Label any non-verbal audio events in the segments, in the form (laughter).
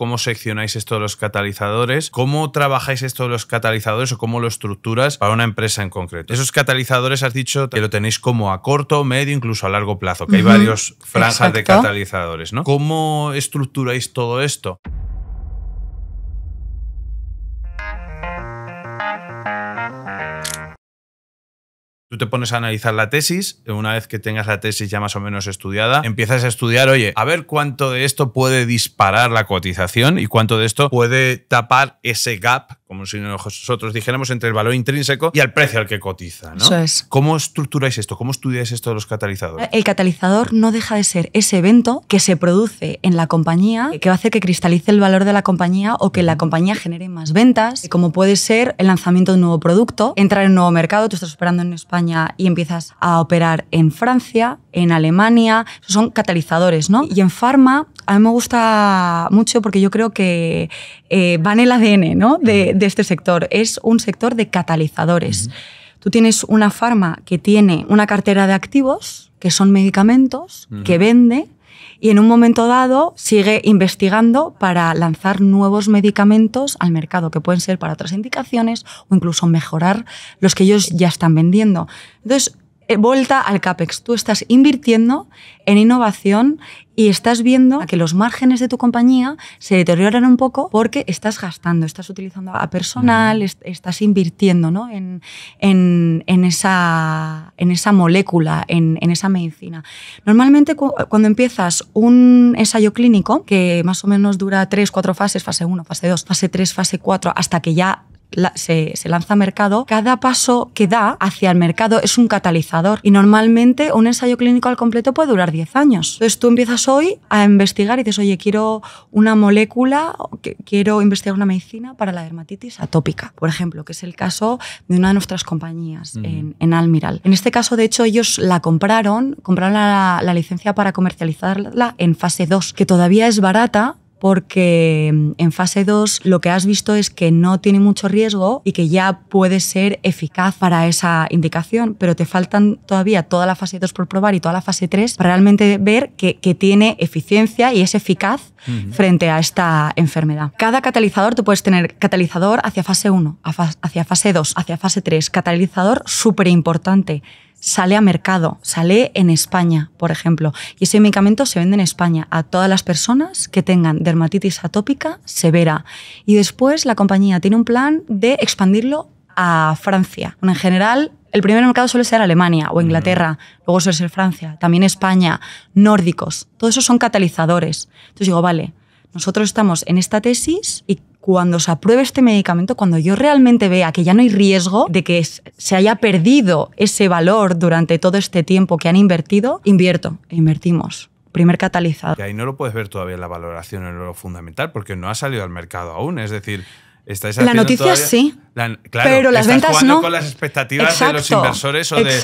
cómo seccionáis esto de los catalizadores, cómo trabajáis esto de los catalizadores o cómo lo estructuras para una empresa en concreto. Esos catalizadores has dicho que lo tenéis como a corto, medio, incluso a largo plazo, que hay varias varios franjas de catalizadores, ¿no? ¿Cómo estructuráis todo esto? Tú te pones a analizar la tesis, una vez que tengas la tesis ya más o menos estudiada, empiezas a estudiar, oye, a ver cuánto de esto puede disparar la cotización y cuánto de esto puede tapar ese gap como si nosotros dijéramos, entre el valor intrínseco y el precio al que cotiza. ¿no? ¿Cómo estructuráis esto? ¿Cómo estudiáis esto de los catalizadores? El catalizador no deja de ser ese evento que se produce en la compañía, que va a hacer que cristalice el valor de la compañía o que la compañía genere más ventas, como puede ser el lanzamiento de un nuevo producto, entrar en un nuevo mercado, tú estás operando en España y empiezas a operar en Francia, en Alemania, son catalizadores, ¿no? Y en pharma a mí me gusta mucho porque yo creo que eh, van el ADN, ¿no? De, de este sector. Es un sector de catalizadores. Tú tienes una farma que tiene una cartera de activos, que son medicamentos, que vende, y en un momento dado sigue investigando para lanzar nuevos medicamentos al mercado, que pueden ser para otras indicaciones o incluso mejorar los que ellos ya están vendiendo. Entonces, eh, vuelta al CAPEX. Tú estás invirtiendo en innovación y estás viendo que los márgenes de tu compañía se deterioran un poco porque estás gastando, estás utilizando a personal, estás invirtiendo ¿no? en, esa, en esa molécula, en, esa medicina. Normalmente cuando empiezas un ensayo clínico, que más o menos dura tres, cuatro fases, fase 1, fase 2, fase 3, fase 4, hasta que ya la, se, se, lanza a mercado, cada paso que da hacia el mercado es un catalizador. Y normalmente un ensayo clínico al completo puede durar 10 años. Entonces tú empiezas hoy a investigar y dices, oye, quiero una molécula, quiero investigar una medicina para la dermatitis atópica, por ejemplo, que es el caso de una de nuestras compañías en, en, Almiral. En este caso, de hecho, ellos la compraron, compraron la, la licencia para comercializarla en fase 2, que todavía es barata porque mm, en fase 2 lo que has visto es que no tiene mucho riesgo y que ya puede ser eficaz para esa indicación, pero te faltan todavía toda la fase 2 por probar y toda la fase 3 para realmente ver que, tiene eficiencia y es eficaz frente a esta enfermedad. Cada catalizador, tú puedes tener catalizador hacia fase 1, hacia fase 2, hacia fase 3, catalizador súper importante sale a mercado, sale en España, por ejemplo. Y ese medicamento se vende en España a todas las personas que tengan dermatitis atópica severa. Y después la compañía tiene un plan de expandirlo a Francia. en general, el primer mercado suele ser Alemania o mm. Inglaterra, luego suele ser Francia, también España, nórdicos. Todos esos son catalizadores. Entonces digo, vale, nosotros estamos en esta tesis y cuando se apruebe este medicamento, cuando yo realmente vea que ya no hay riesgo de que se haya perdido ese valor durante todo este tiempo que han invertido, invierto, invertimos. Primer catalizador. Y ahí no lo puedes ver todavía la valoración en lo fundamental, porque no ha salido al mercado aún. Es decir, la noticia sí. claro, pero las ventas no. con las expectativas de los inversores o, de, del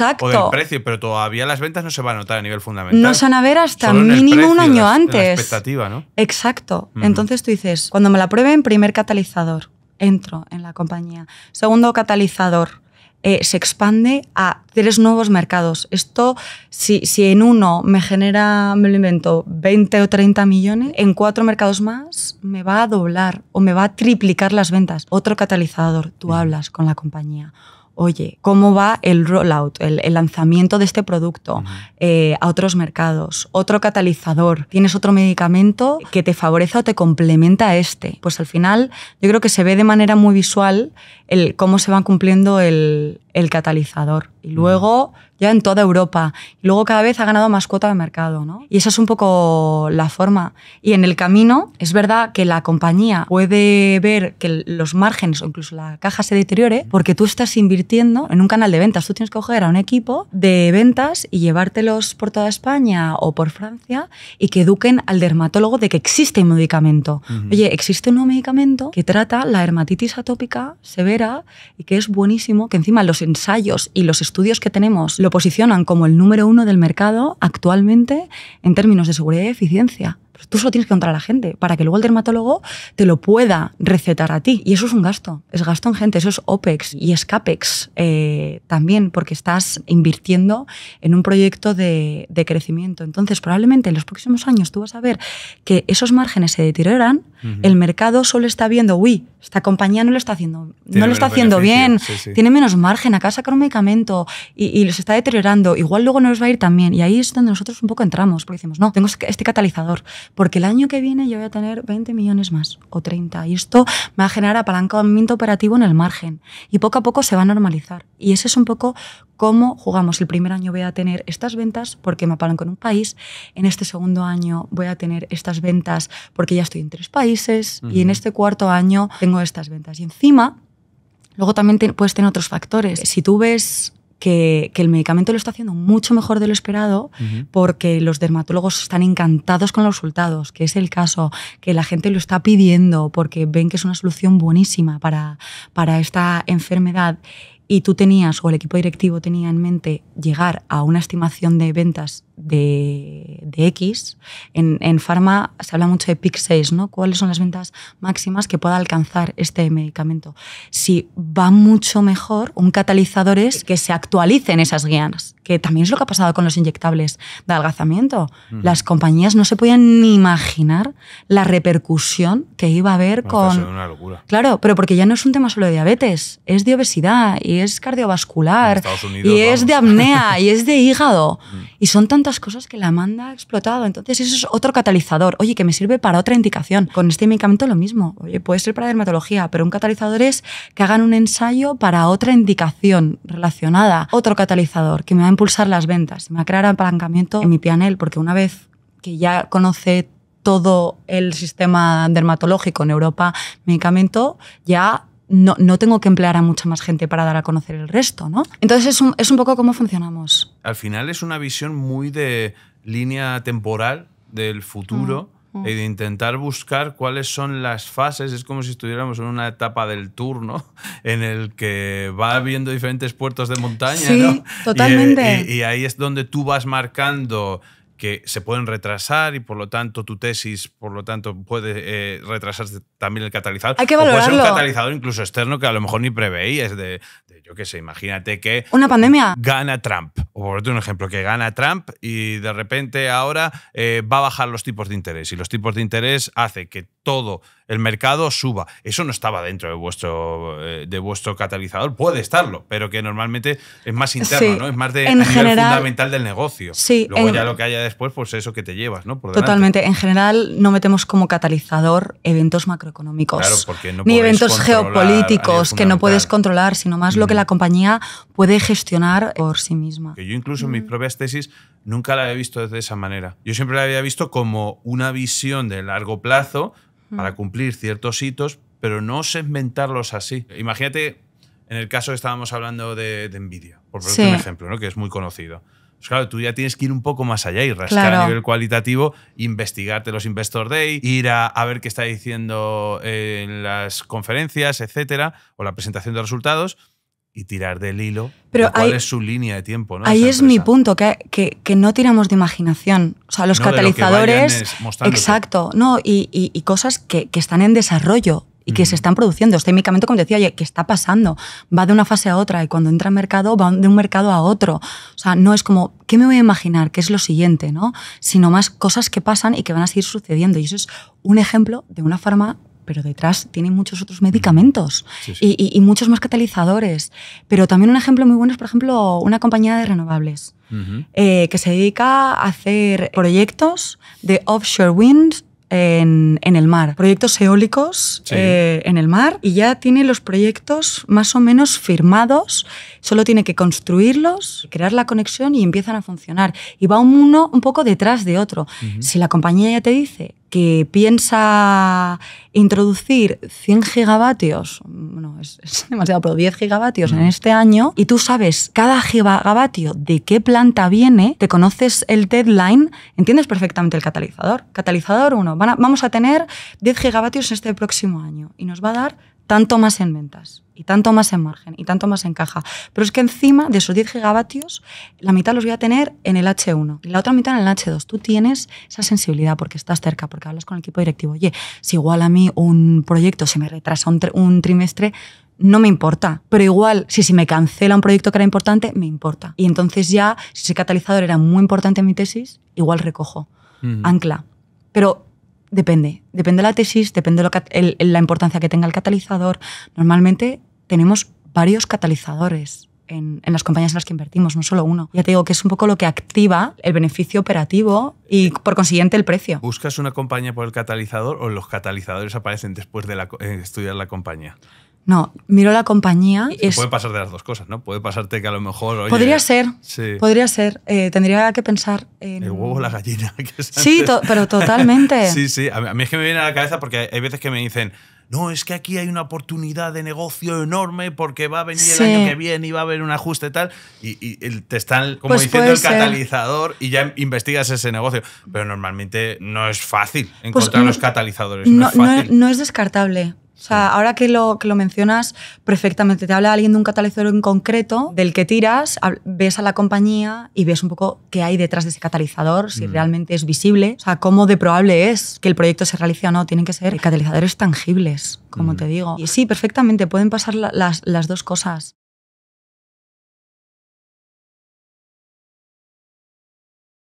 precio, pero todavía las ventas no se van a notar a nivel fundamental. No se van a ver hasta mínimo un año antes. Exacto. Entonces tú dices, cuando me la prueben, primer catalizador, entro en la compañía. Segundo catalizador, eh, se expande a tres nuevos mercados. Esto, si, si en uno me genera, me lo invento, 20 o 30 millones, en cuatro mercados más me va a doblar o me va a triplicar las ventas. Otro catalizador, tú hablas con la compañía oye, ¿cómo va el rollout, el, lanzamiento de este producto eh, a otros mercados? Otro catalizador, tienes otro medicamento que te favorece o te complementa a este. Pues al final yo creo que se ve de manera muy visual el cómo se va cumpliendo el, catalizador. Y luego ya en toda Europa. Y luego cada vez ha ganado más cuota de mercado, ¿no? Y esa es un poco la forma. Y en el camino, es verdad que la compañía puede ver que los márgenes o incluso la caja se deteriore porque tú estás invirtiendo en un canal de ventas. Tú tienes que coger a un equipo de ventas y llevártelos por toda España o por Francia y que eduquen al dermatólogo de que existe un medicamento. Oye, existe un nuevo medicamento que trata la dermatitis atópica severa y que es buenísimo, que encima los ensayos y los estudios que tenemos lo posicionan como el número uno del mercado actualmente en términos de seguridad y eficiencia tú solo tienes que encontrar a la gente para que luego el dermatólogo te lo pueda recetar a ti. Y eso es un gasto. Es gasto en gente, eso es OPEX y es CAPEX eh, también, porque estás invirtiendo en un proyecto de, crecimiento. Entonces, probablemente en los próximos años tú vas a ver que esos márgenes se deterioran, el mercado solo está viendo, uy, esta compañía no lo está haciendo, no lo está haciendo bien, tiene menos margen, de sacar un medicamento y, y los está deteriorando, igual luego no les va a ir también bien. Y ahí es donde nosotros un poco entramos, porque decimos, no, tengo este catalizador, porque el año que viene yo voy a tener 20 millones más o 30 y esto me va a generar apalancamiento operativo en el margen y poco a poco se va a normalizar. Y ese es un poco cómo jugamos. El primer año voy a tener estas ventas porque me apalan con un país, en este segundo año voy a tener estas ventas porque ya estoy en tres países y en este cuarto año tengo estas ventas. Y encima, luego también puedes tener otros factores. Si tú ves que, el medicamento lo está haciendo mucho mejor de lo esperado porque los dermatólogos están encantados con los resultados, que es el caso, que la gente lo está pidiendo porque ven que es una solución buenísima para, para esta enfermedad y tú tenías o el equipo directivo tenía en mente llegar a una estimación de ventas de, X, en, en pharma se habla mucho de PIC 6, ¿no? ¿Cuáles son las ventas máximas que pueda alcanzar este medicamento? Si va mucho mejor, un catalizador es que se actualicen esas guías, que también es lo que ha pasado con los inyectables de algazamiento Las compañías no se podían ni imaginar la repercusión que iba a haber con... Una locura. Claro, pero porque ya no es un tema solo de diabetes, es de obesidad y es cardiovascular, y es de apnea, (laughs) y es de hígado. Mm. y son tantas cosas que la manda ha explotado. Entonces, eso es otro catalizador. Oye, que me sirve para otra indicación. Con este medicamento lo mismo. Oye, puede ser para dermatología, pero un catalizador es que hagan un ensayo para otra indicación relacionada. Otro catalizador que me va a impulsar las ventas, me va a crear apalancamiento en mi pianel, porque una vez que ya conoce todo el sistema dermatológico en Europa medicamento, ya no, tengo que emplear a mucha más gente para dar a conocer el resto, ¿no? Entonces es un, poco cómo funcionamos. Al final es una visión muy de línea temporal del futuro mm, mm. y de intentar buscar cuáles son las fases. Es como si estuviéramos en una etapa del turno (laughs) en el que va habiendo diferentes puertos de montaña, sí, Totalmente. y ahí es donde tú vas marcando que se pueden retrasar y por lo tanto tu tesis, por lo tanto, puede retrasar eh, retrasarse también el catalizador. Hay que O puede ser un catalizador incluso externo que a lo mejor ni preveías Es de yo qué sé, imagínate que... Una pandemia. Gana Trump, o por ejemplo, que gana Trump y de repente ahora eh, va a bajar los tipos de interés y los tipos de interés hace que todo el mercado suba. Eso no estaba dentro de vuestro, eh, de vuestro catalizador, puede estarlo, pero que normalmente es más interno, ¿no? Es más de fundamental del negocio. Luego ya lo que haya después, pues eso que te llevas, ¿no? totalmente. En general no metemos como catalizador eventos macroeconómicos. Claro, porque no ni eventos geopolíticos que no puedes controlar, sino más lo que la compañía puede gestionar por sí misma. Que yo incluso en mis mm. propias tesis nunca la había visto de esa manera. Yo siempre la había visto como una visión de largo plazo para cumplir ciertos hitos, pero no segmentarlos así. Imagínate, en el caso que estábamos hablando de, de Nvidia, por ejemplo, que es muy conocido. Pues claro, tú ya tienes que ir un poco más allá y rascar a nivel cualitativo, investigarte los Investor Day, ir a, ver qué está diciendo eh, en las conferencias, etcétera, o la presentación de resultados y tirar del hilo. Pero ¿Cuál es su línea de tiempo? Ahí es mi punto, que, que, no tiramos de imaginación. O sea, los catalizadores. exacto, no, y, y, cosas que, están en desarrollo y que se están produciendo. Este como decía, que está pasando, va de una fase a otra y cuando entra en mercado va de un mercado a otro. O sea, no es como, ¿qué me voy a imaginar? ¿Qué es lo siguiente? ¿no? Sino más cosas que pasan y que van a seguir sucediendo. Y eso es un ejemplo de una forma pero detrás tiene muchos otros medicamentos Y, muchos más catalizadores. Pero también un ejemplo muy bueno es, por ejemplo, una compañía de renovables eh, que se dedica a hacer proyectos de offshore wind en, el mar, proyectos eólicos eh, en el mar y ya tiene los proyectos más o menos firmados, solo tiene que construirlos, crear la conexión y empiezan a funcionar. Y va uno un poco detrás de otro. Si la compañía ya te dice que piensa introducir 100 gigavatios, bueno, es, (laughs) demasiado, pero 10 gigavatios en mm. este año, y tú sabes cada gigavatio de qué planta viene, te conoces el deadline, entiendes perfectamente el catalizador. Catalizador 1, vamos a tener 10 gigavatios este próximo año y nos va a dar tanto más en ventas y tanto más en margen y tanto más en caja. Pero es que encima de esos 10 gigavatios, la mitad los voy a tener en el H1 y la otra mitad en el H2. Tú tienes esa sensibilidad porque estás cerca, porque hablas con el equipo directivo. Oye, si igual a mí un proyecto se me retrasa un, trimestre, no me importa. Pero igual, si se me cancela un proyecto que era importante, me importa. Y entonces ya, si ese catalizador era muy importante en mi tesis, igual recojo. Ancla. Pero Depende, depende de la tesis, depende de la importancia que tenga el catalizador. Normalmente tenemos varios catalizadores. En, las compañías en las que invertimos, no solo uno. Ya te digo que es un poco lo que activa el beneficio operativo y por consiguiente el precio. ¿Buscas una compañía por el catalizador o los catalizadores aparecen después de la, eh, estudiar la compañía? No, miro la compañía. y es... Puede pasar de las dos cosas, ¿no? Puede pasarte que a lo mejor. podría ser. Sí. Podría ser. Eh, tendría que pensar en. El huevo o la gallina. (laughs) sí, pero totalmente. sí, sí. A mí es que me viene a la cabeza porque hay veces que me dicen. No, es que aquí hay una oportunidad de negocio enorme porque va a venir el año que viene y va a haber un ajuste tal. Y, tal». y te están como pues diciendo el catalizador y ya investigas ese negocio. Pero normalmente no es fácil pues encontrar los catalizadores. no es descartable ahora que lo, que mencionas perfectamente, te habla alguien de un catalizador en concreto, del que tiras, ves a la compañía y ves un poco qué hay detrás de ese catalizador, si mm. realmente es visible, o sea, cómo de probable es que el proyecto se realice o no. Tienen que ser catalizadores tangibles, como mm. te digo. Y sí, perfectamente, pueden pasar las dos cosas.